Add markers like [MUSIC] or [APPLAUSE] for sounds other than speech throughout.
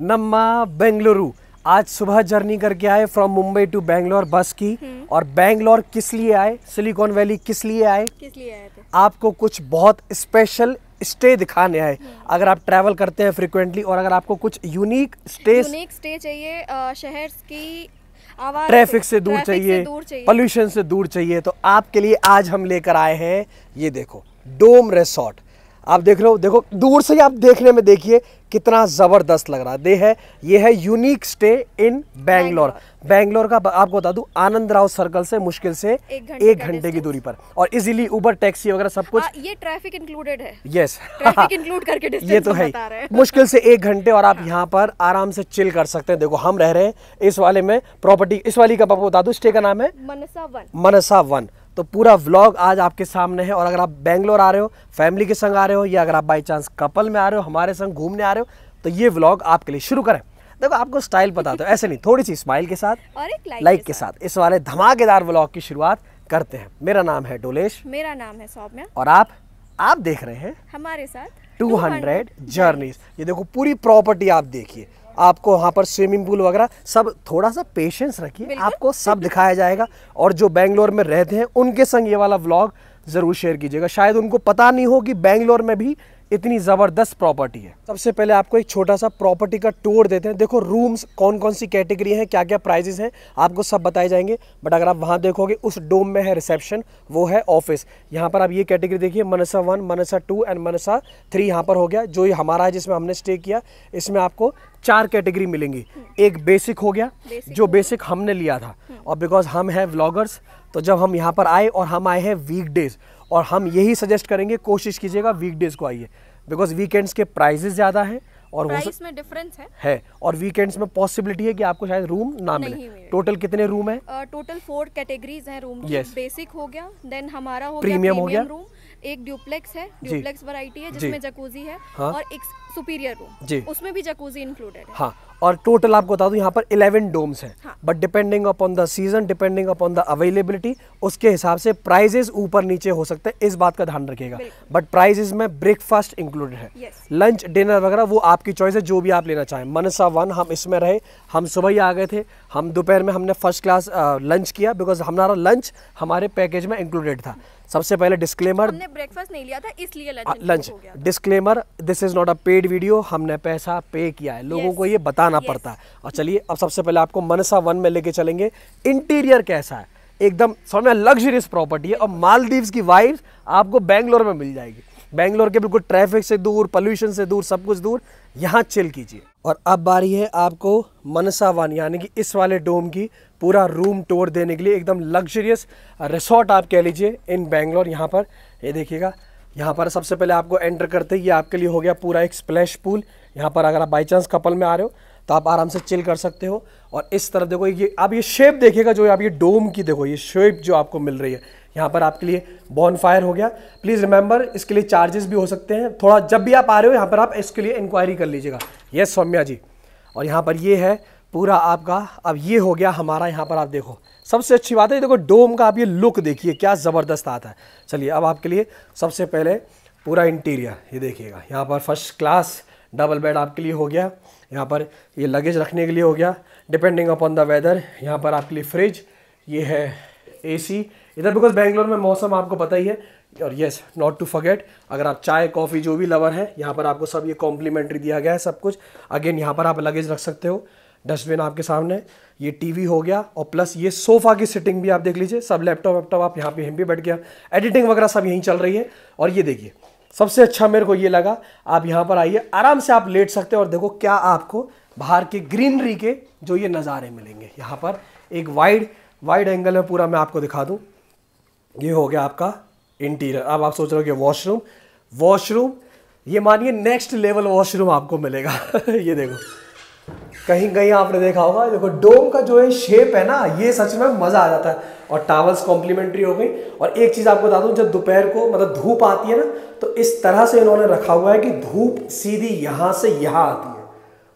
नम्मा बेंगलुरु आज सुबह जर्नी करके आए फ्रॉम मुंबई टू बैंगलोर बस की हम्म। और बैंगलोर किस लिए आए सिलिकॉन वैली किस लिए आए किस लिए आए थे? आपको कुछ बहुत स्पेशल स्टे दिखाने आए हम्म। अगर आप ट्रैवल करते हैं फ्रिक्वेंटली और अगर आपको कुछ यूनिक स्टे यूनिक स्टे चाहिए शहर की ट्रैफिक से दूर चाहिए पॉल्यूशन से दूर चाहिए तो आपके लिए आज हम लेकर आए हैं ये देखो डोम रिसोर्ट आप देख रहे हो देखो दूर से ही आप देखने में देखिए कितना ज़बरदस्त लग रहा है दे है ये है unique stay in Bangalore Bangalore का आपको बता दू आनंद राव सर्कल से मुश्किल से एक घंटे की दूरी पर और इजीली उबर टैक्सी वगैरह सब कुछ आ, हाँ, ये ट्रैफिक इंक्लूडेड है यस इंक्लूड [LAUGHS] करके ये तो है मुश्किल से एक घंटे और आप हाँ। यहाँ पर आराम से चिल कर सकते हैं देखो हम रह रहे हैं इस वाले में प्रॉपर्टी इस वाली का आपको बता दू स्टे का नाम है मनसा वन मनसा वन तो पूरा व्लॉग आज आपके सामने है और अगर आप बैंगलोर आ रहे हो फैमिली के संग आ रहे हो या अगर आप बाई चांस कपल में आ रहे हो हमारे संग घूमने आ रहे हो तो ये व्लॉग आपके लिए शुरू करें देखो आपको स्टाइल बताते तो ऐसे नहीं थोड़ी सी स्माइल के साथ और एक लाइक, लाइक के साथ इस वाले धमाकेदार व्लॉग की शुरुआत करते हैं मेरा नाम है डोलेश मेरा नाम है सौम्या और आप आप देख रहे हैं हमारे साथ 200 जर्नीज ये देखो पूरी प्रॉपर्टी आप देखिए आपको वहाँ पर स्विमिंग पूल वगैरह सब थोड़ा सा पेशेंस रखिए आपको सब दिखाया जाएगा और जो बेंगलोर में रहते हैं उनके संग ये वाला व्लॉग ज़रूर शेयर कीजिएगा शायद उनको पता नहीं हो कि बेंगलोर में भी इतनी ज़बरदस्त प्रॉपर्टी है सबसे पहले आपको एक छोटा सा प्रॉपर्टी का टूर देते हैं देखो रूम्स कौन कौन सी कैटेगरी हैं क्या क्या प्राइजेस हैं आपको सब बताए जाएंगे बट अगर आप वहाँ देखोगे उस डोम में है रिसेप्शन वो है ऑफिस यहाँ पर आप ये कैटेगरी देखिए Mansa one Mansa two and Mansa three यहाँ पर हो गया जो हमारा है जिसमें हमने स्टे किया इसमें आपको चार कैटेगरी मिलेंगी एक बेसिक हो गया बेसिक जो बेसिक हमने लिया था हम्म। और बिकॉज हम हैं व्लॉगर्स तो जब हम यहाँ पर आए और हम आए हैं वीक डेज और हम यही सजेस्ट करेंगे कोशिश कीजिएगा वीक डेज को आइए बिकॉज वीकेंड्स के प्राइजेस ज़्यादा हैं और प्राइस में डिफरेंस है है और वीकेंड्स में पॉसिबिलिटी है कि आपको शायद रूम ना मिले टोटल कितने रूम है टोटल फोर कैटेगरीज हैं रूम yes. बेसिक हो गया देन हमारा हो प्रीमियम हो गया रूम एक ड्यूप्लेक्स है ड्यूप्लेक्स वैरायटी है जिसमें जकूजी है हाँ? और एक सुपीरियर रूम उसमें भी जकूजी इंक्लूडेड है हाँ और टोटल आपको बता दूं यहाँ पर 11 डोम्स हैं but depending upon the season depending upon the availability उसके हिसाब से प्राइजेस ऊपर नीचे हो सकते हैं इस बात का ध्यान रखिएगा बट प्राइजेस में ब्रेकफास्ट इंक्लूडेड है लंच डिनर वगैरह वो आपकी चॉइस है जो भी आप लेना चाहें मनसा वन हम इसमें रहे हम सुबह ही आ गए थे हम दोपहर में हमने फर्स्ट क्लास लंच किया बिकॉज हमारा लंच हमारे पैकेज में इंक्लूडेड था सबसे पहले डिस्क्लेमर हमने ब्रेकफास्ट नहीं लिया था इसलिए lunch, disclaimer this is not a paid video हमने पैसा पे किया है लोगों yes. को ये बताना yes. पड़ता है और चलिए अब सबसे पहले आपको मनसा वन में लेके चलेंगे इंटीरियर कैसा है एकदम समझ लग्जरियस प्रॉपर्टी है और मालदीव की वाइफ आपको बैंगलोर में मिल जाएगी बैंगलोर के बिल्कुल ट्रैफिक से दूर पोल्यूशन से दूर सब कुछ दूर यहाँ चिल कीजिए और अब बारी है आपको मनसा वन यानी कि इस वाले डोम की पूरा रूम टूर देने के लिए एकदम लग्जरियस रिसोर्ट आप कह लीजिए इन बैंगलोर यहाँ पर ये देखिएगा यहाँ पर सबसे पहले आपको एंटर करते ही ये आपके लिए हो गया पूरा एक स्प्लैश पूल यहाँ पर अगर आप बाई चांस कपल में आ रहे हो तो आप आराम से चिल कर सकते हो और इस तरह देखो ये आप ये शेप देखिएगा जो आप ये डोम की देखो ये शेप जो आपको मिल रही है यहाँ पर आपके लिए बॉन फायर हो गया प्लीज़ रिमेंबर इसके लिए चार्जेस भी हो सकते हैं थोड़ा जब भी आप आ रहे हो यहाँ पर आप इसके लिए इंक्वायरी कर लीजिएगा यस सौम्या जी और यहाँ पर ये है पूरा आपका अब ये हो गया हमारा यहाँ पर आप देखो सबसे अच्छी बात है देखो डोम का आप ये लुक देखिए क्या ज़बरदस्त आता है चलिए अब आपके लिए सबसे पहले पूरा इंटीरियर ये देखिएगा यहाँ पर फर्स्ट क्लास डबल बेड आपके लिए हो गया यहाँ पर ये लगेज रखने के लिए हो गया डिपेंडिंग अपॉन द वेदर यहाँ पर आपके लिए फ्रिज ये है एसी इधर बिकॉज बैंगलोर में मौसम आपको पता ही है और येस नॉट टू फॉरगेट अगर आप चाय कॉफ़ी जो भी लवर हैं यहाँ पर आपको सब ये कॉम्प्लीमेंट्री दिया गया है सब कुछ अगेन यहाँ पर आप लगेज रख सकते हो डस्टबिन आपके सामने ये टीवी हो गया और प्लस ये सोफ़ा की सिटिंग भी आप देख लीजिए सब लैपटॉप वैपटॉप आप यहाँ पे यहीं भी बैठ गया एडिटिंग वगैरह सब यहीं चल रही है और ये देखिए सबसे अच्छा मेरे को ये लगा आप यहाँ पर आइए आराम से आप लेट सकते हो और देखो क्या आपको बाहर के ग्रीनरी के जो ये नज़ारे मिलेंगे यहाँ पर एक वाइड वाइड एंगल में पूरा मैं आपको दिखा दूँ ये हो गया आपका इंटीरियर अब आप सोच रहे हो कि वॉशरूम वॉशरूम ये मानिए नेक्स्ट लेवल वॉशरूम आपको मिलेगा [LAUGHS] ये देखो कहीं कहीं आपने देखा होगा देखो डोम का जो है शेप है ना ये सच में मज़ा आ जाता है और टावल्स कॉम्प्लीमेंट्री हो गई और एक चीज़ आपको बता दूं जब दोपहर को मतलब धूप आती है ना तो इस तरह से इन्होंने रखा हुआ है कि धूप सीधी यहाँ से यहाँ आती है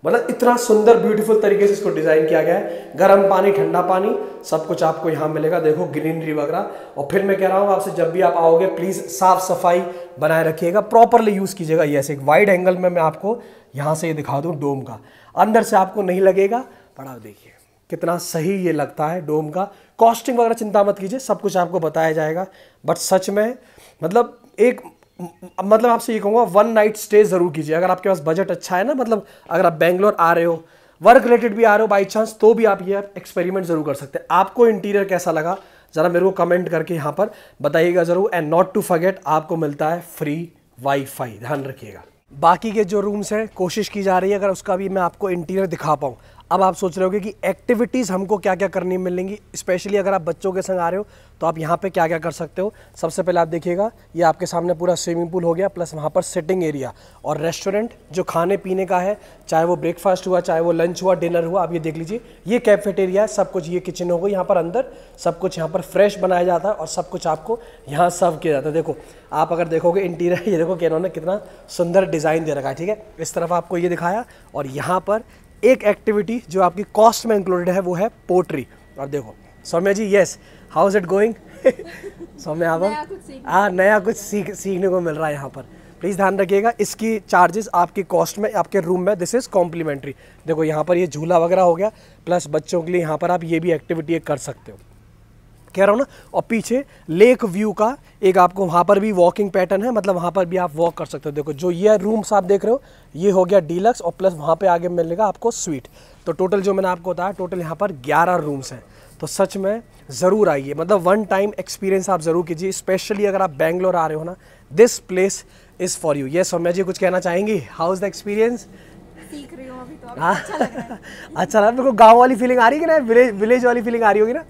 मतलब इतना सुंदर ब्यूटीफुल तरीके से इसको डिज़ाइन किया गया है गर्म पानी ठंडा पानी सब कुछ आपको यहाँ मिलेगा देखो ग्रीनरी वगैरह और फिर मैं कह रहा हूँ आपसे जब भी आप आओगे प्लीज़ साफ सफाई बनाए रखिएगा प्रॉपरली यूज़ कीजिएगा ये ऐसे एक वाइड एंगल में मैं आपको यहाँ से ये दिखा दूँ डोम का अंदर से आपको नहीं लगेगा पर आप देखिए कितना सही ये लगता है डोम का कॉस्टिंग वगैरह चिंता मत कीजिए सब कुछ आपको बताया जाएगा बट सच में मतलब एक मतलब आपसे ये कहूँगा वन नाइट स्टे ज़रूर कीजिए अगर आपके पास बजट अच्छा है ना मतलब अगर आप बैंगलोर आ रहे हो वर्क रिलेटेड भी आ रहे हो बाई चांस तो भी आप ये एक्सपेरिमेंट ज़रूर कर सकते हैं आपको इंटीरियर कैसा लगा ज़रा मेरे को कमेंट करके यहाँ पर बताइएगा ज़रूर एंड नॉट टू फर्गेट आपको मिलता है फ्री वाईफाई ध्यान रखिएगा बाकी के जो रूम्स हैं कोशिश की जा रही है अगर उसका भी मैं आपको इंटीरियर दिखा पाऊँ अब आप सोच रहे होगे कि एक्टिविटीज़ हमको क्या क्या करनी मिलेंगी स्पेशली अगर आप बच्चों के संग आ रहे हो तो आप यहाँ पे क्या क्या कर सकते हो सबसे पहले आप देखिएगा ये आपके सामने पूरा स्विमिंग पूल हो गया प्लस वहाँ पर सिटिंग एरिया और रेस्टोरेंट जो खाने पीने का है चाहे वो ब्रेकफास्ट हुआ चाहे वो लंच हुआ डिनर हुआ आप ये देख लीजिए ये कैफेटेरिया है सब कुछ ये किचन होगा यहाँ पर अंदर सब कुछ यहाँ पर फ्रेश बनाया जाता है और सब कुछ आपको यहाँ सर्व किया जाता है देखो आप अगर देखोगे इंटीरियर [LAUGHS] ये देखो कि इन्होंने कितना सुंदर डिज़ाइन दे रखा है ठीक है इस तरफ आपको ये दिखाया और यहाँ पर एक एक्टिविटी जो आपकी कॉस्ट में इंक्लूडेड है वो है पोट्री और देखो Saumya ji yes how is it going Saumya आप हाँ नया कुछ सीख सीखने को मिल रहा है यहाँ पर प्लीज़ ध्यान रखिएगा इसकी चार्जेस आपकी कॉस्ट में आपके रूम में दिस इज़ कॉम्प्लीमेंट्री देखो यहाँ पर ये झूला वगैरह हो गया प्लस बच्चों के लिए यहाँ पर आप ये भी एक्टिविटी कर सकते हो कह रहा हूँ ना और पीछे लेक व्यू का एक आपको वहाँ पर भी वॉकिंग पैटर्न है मतलब वहाँ पर भी आप वॉक कर सकते हो देखो जो ये रूम्स आप देख रहे हो ये हो गया डीलक्स और प्लस वहाँ पे आगे मिलेगा आपको स्वीट तो टोटल जो मैंने आपको बताया टोटल यहाँ पर ग्यारह रूम्स हैं तो सच में ज़रूर आइए मतलब वन टाइम एक्सपीरियंस आप ज़रूर कीजिए स्पेशली अगर आप बैंगलोर आ रहे हो ना this place is for you ये सौम्या जी कुछ कहना चाहेंगी हाउ इज़ द एक्सपीरियंस सीख रही हूँ अभी तो [LAUGHS] अच्छा लग रहा है अच्छा लगा मेरे को गांव वाली फीलिंग आ रही है कि ना विलेज विलेज वाली फीलिंग आ रही होगी ना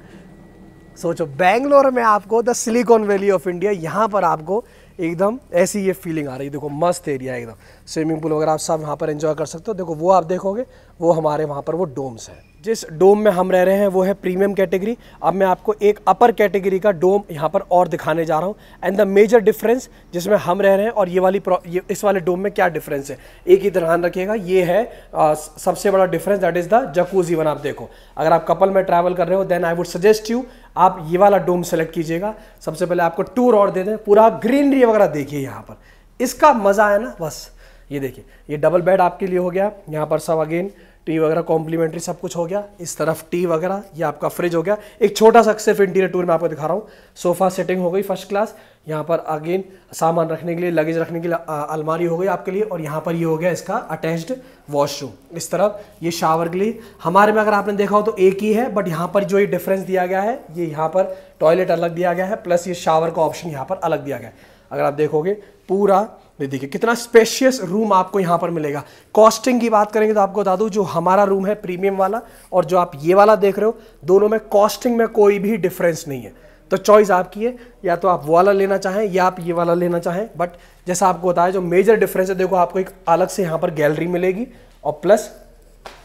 सोचो बैंगलोर में आपको the Silicon Valley of India यहाँ पर आपको एकदम ऐसी ये फीलिंग आ रही है देखो मस्त एरिया है एकदम स्विमिंग पूल वगैरह आप सब यहाँ पर एंजॉय कर सकते हो देखो वो आप देखोगे वो हमारे वहाँ पर वो डोम्स हैं जिस डोम में हम रह रहे हैं वो है प्रीमियम कैटेगरी अब मैं आपको एक अपर कैटेगरी का डोम यहाँ पर और दिखाने जा रहा हूँ एंड द मेजर डिफरेंस जिसमें हम रह रहे हैं और ये वाली ये इस वाले डोम में क्या डिफरेंस है एक ही ध्यान रखिएगा ये है आ, सबसे बड़ा difference that is the jacuzzi one आप देखो अगर आप कपल में ट्रैवल कर रहे हो then I would suggest you आप ये वाला डोम सेलेक्ट कीजिएगा सबसे पहले आपको टूर और दे दें पूरा ग्रीनरी वगैरह देखिए यहाँ पर इसका मज़ा है ना बस ये देखिए ये डबल बेड आपके लिए हो गया यहाँ पर सब अगेन टी वगैरह कॉम्प्लीमेंट्री सब कुछ हो गया इस तरफ टी वगैरह ये आपका फ्रिज हो गया एक छोटा सा सिर्फ इंटीरियर टूर में आपको दिखा रहा हूँ सोफा सेटिंग हो गई फर्स्ट क्लास यहाँ पर अगेन सामान रखने के लिए लगेज रखने के लिए अलमारी हो गई आपके लिए और यहाँ पर ये यह हो गया इसका अटैच्ड वॉशरूम इस तरफ ये शावर के लिए हमारे में अगर आपने देखा हो तो एक ही है बट यहाँ पर जो ये डिफरेंस दिया गया है ये यहाँ पर टॉयलेट अलग दिया गया है प्लस ये शावर का ऑप्शन यहाँ पर अलग दिया गया है अगर आप देखोगे पूरा ये देखिए कितना स्पेशियस रूम आपको यहाँ पर मिलेगा कॉस्टिंग की बात करेंगे तो आपको बता दूँ जो हमारा रूम है प्रीमियम वाला और जो आप ये वाला देख रहे हो दोनों में कॉस्टिंग में कोई भी डिफरेंस नहीं है तो चॉइस आपकी है या तो आप वो वाला लेना चाहें या आप ये वाला लेना चाहें बट जैसा आपको बताया जो मेजर डिफरेंस है देखो आपको एक अलग से यहाँ पर गैलरी मिलेगी और प्लस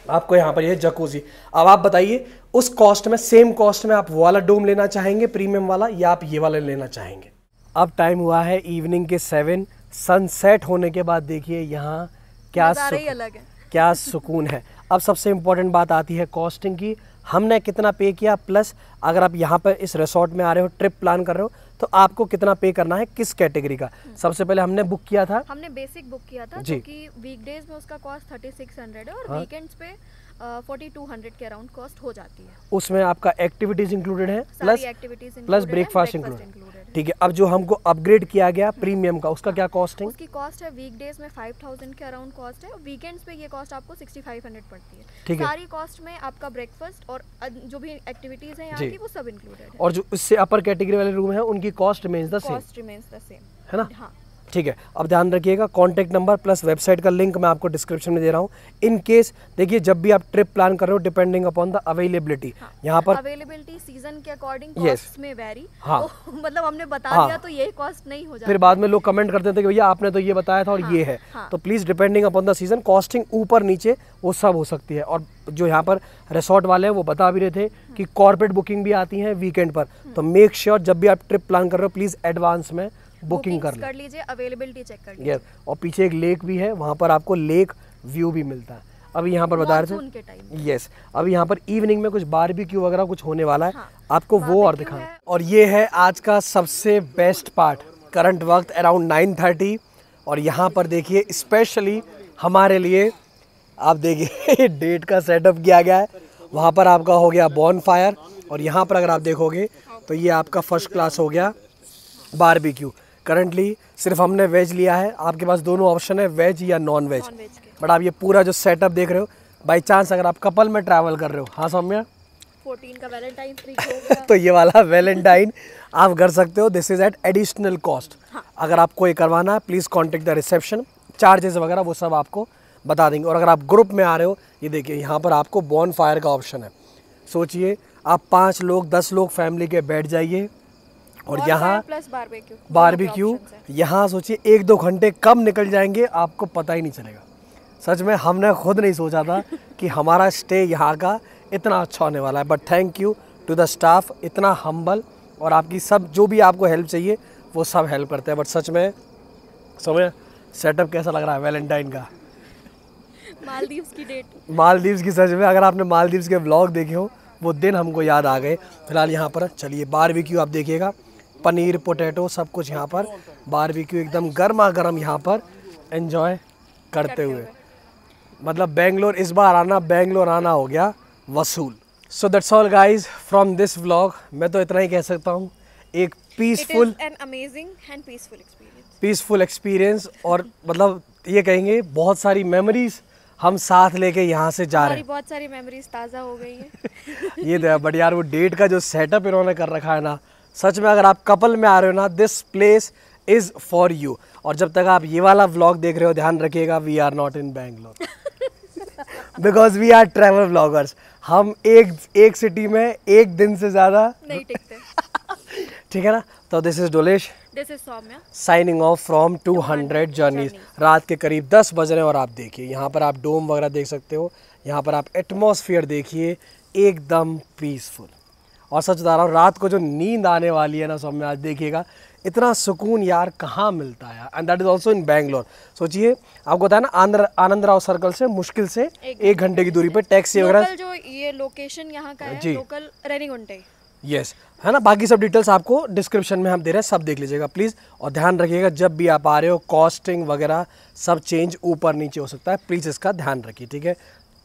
आपको यहाँ पर यह जकूजी अब आप बताइए उस कॉस्ट में सेम कॉस्ट में आप वो वाला डोम लेना चाहेंगे प्रीमियम वाला या आप ये वाला लेना चाहेंगे अब टाइम हुआ है इवनिंग के सेवन सनसेट होने के बाद देखिए यहाँ क्या अलग है [LAUGHS] क्या सुकून है अब सबसे इम्पोर्टेंट बात आती है कॉस्टिंग की हमने कितना पे किया प्लस अगर आप यहाँ पर इस रिसोर्ट में आ रहे हो ट्रिप प्लान कर रहे हो तो आपको कितना पे करना है किस कैटेगरी का हम्म। सबसे पहले हमने बुक किया था हमने बेसिक बुक किया था जी की वीकडेज में उसका कॉस्ट थर्टी सिक्स हंड्रेड है और हाँ? वीकेंड्स पे फोर्टी टू हंड्रेड के अराउंड कॉस्ट हो जाती है उसमें आपका एक्टिविटीज इंक्लूडेड है plus activities plus breakfast included ठीक है अब जो हमको अपग्रेड किया गया प्रीमियम का उसका क्या कॉस्ट है उसकी कॉस्ट है वीक डेज में 5000 के अराउंड कॉस्ट है वीकेंड्स पे ये कॉस्ट आपको 6500 पड़ती है ठीक है सारी कॉस्ट में आपका ब्रेकफास्ट और जो भी एक्टिविटीज है यहाँ की वो सब इंक्लूडेड और जो इससे अपर कैटेगरी वाले रूम है उनकी कॉस्ट रिमेन्स द सेम है ना हाँ ठीक है अब ध्यान रखिएगा कॉन्टैक्ट नंबर प्लस वेबसाइट का लिंक मैं आपको डिस्क्रिप्शन में दे रहा हूँ इन केस देखिए जब भी आप ट्रिप प्लान कर रहे हो डिपेंडिंग अपॉन द अवेलेबिलिटी यहाँ पर अवेलेबिलिटी सीजन के अकॉर्डिंग yes, में वेरी हाँ [LAUGHS] तो, मतलब हमने बता हाँ, दिया तो यही कॉस्ट नहीं हो फिर बाद में लोग कमेंट करते थे कि भैया आपने तो ये बताया था और हाँ, ये है हाँ, तो please depending upon the season costing ऊपर नीचे वो सब हो सकती है और जो यहाँ पर रिसोर्ट वाले हैं वो बता भी रहे थे कि कॉर्पोरेट हाँ। बुकिंग भी आती है वीकेंड पर हाँ। तो मेक श्योर जब भी आप ट्रिप प्लान कर रहे हो प्लीज एडवांस में बुकिंग कर, लीजिए अवेलेबिलिटी चेक कर लीजिए और पीछे एक लेक भी है वहाँ पर आपको लेक व्यू भी मिलता है अभी यहाँ पर बता रहे थे यस अभी यहाँ पर इवनिंग में कुछ बारबेक्यू वगैरह कुछ होने वाला है हाँ, आपको वो और दिखा और ये है आज का सबसे बेस्ट पार्ट करंट वक्त अराउंड नाइन थर्टी और यहाँ पर देखिए स्पेशली हमारे लिए आप देखिए डेट [LAUGHS] का सेटअप किया गया है वहाँ पर आपका हो गया बॉर्न फायर और यहाँ पर अगर आप देखोगे तो ये आपका फर्स्ट क्लास हो गया बारबेक्यू करंटली सिर्फ हमने वेज लिया है आपके पास दोनों ऑप्शन है वेज या नॉन वेज बट आप ये पूरा जो सेटअप देख रहे हो बाई चांस अगर आप कपल में ट्रैवल कर रहे हो हाँ सौम्या [LAUGHS] तो ये वाला वैलेंटाइन आप कर सकते हो this is at additional cost अगर आपको ये करवाना है please contact the reception charges वगैरह वो सब आपको बता देंगे और अगर आप ग्रुप में आ रहे हो ये देखिए यहाँ पर आपको बॉन फायर का ऑप्शन है सोचिए आप पाँच लोग दस लोग फैमिली के बैठ जाइए और यहाँ प्लस बारबेक्यू बारबेक्यू यहाँ सोचिए एक दो घंटे कम निकल जाएंगे आपको पता ही नहीं चलेगा सच में हमने खुद नहीं सोचा था [LAUGHS] कि हमारा स्टे यहाँ का इतना अच्छा होने वाला है but thank you to the staff इतना हम्बल और आपकी सब जो भी आपको हेल्प चाहिए वो सब हेल्प करते हैं बट सच में समय सेटअप कैसा लग रहा है वैलेंटाइन का मालदीव्स की डेट मालदीव्स की सच में अगर आपने मालदीव्स के ब्लॉग देखे हो वो दिन हमको याद आ गए फिलहाल यहाँ पर चलिए बारबेक्यू आप देखिएगा पनीर पोटैटो सब कुछ यहाँ पर बारबेक्यू एकदम गर्मा गर्म यहाँ पर एंजॉय करते हुए मतलब बेंगलोर इस बार आना बेंगलोर आना हो गया वसूल so that's all guys from this vlog मैं तो इतना ही कह सकता हूँ एक पीसफुल पीसफुल एक्सपीरियंस और मतलब ये कहेंगे बहुत सारी मेमोरीज हम साथ लेके यहाँ से जा रहे हैं बहुत सारी मेमोरीज ताज़ा हो गई [LAUGHS] तो है ये बट यार वो डेट का जो सेटअप इन्होंने कर रखा है ना सच में अगर आप कपल में आ रहे हो ना this place is for you और जब तक आप ये वाला व्लॉग देख रहे हो ध्यान रखिएगा we are not in Bangalore because we are travel bloggers हम एक एक सिटी में एक दिन से ज़्यादा नहीं टिकते [LAUGHS] ठीक है ना तो this is Dolesh signing off from two hundred journeys रात के करीब दस बज रहे हैं और आप देखिए यहाँ पर आप डोम वगैरह देख सकते हो यहाँ पर आप एटमोसफियर देखिए एकदम पीसफुल और सच बता रहा हूँ रात को जो नींद आने वाली है ना सब में आज देखिएगा इतना सुकून यार कहाँ मिलता है and that is also in Bangalore सोचिए आपको बताया ना आनंद राव सर्कल से मुश्किल से एक घंटे की दूरी पर टैक्सी वगैरह जो ये लोकेशन यहाँ का है जी लोकल घंटे यस yes. है ना बाकी सब डिटेल्स आपको डिस्क्रिप्शन में हम दे रहे हैं सब देख लीजिएगा प्लीज़ और ध्यान रखिएगा जब भी आप आ रहे हो कॉस्टिंग वगैरह सब चेंज ऊपर नीचे हो सकता है प्लीज़ इसका ध्यान रखिए ठीक है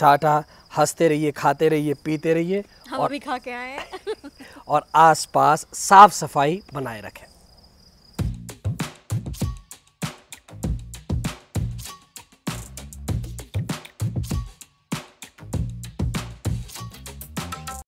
टाटा हंसते रहिए खाते रहिए पीते रहिए हम और भी खा के आए और आसपास साफ सफाई बनाए रखें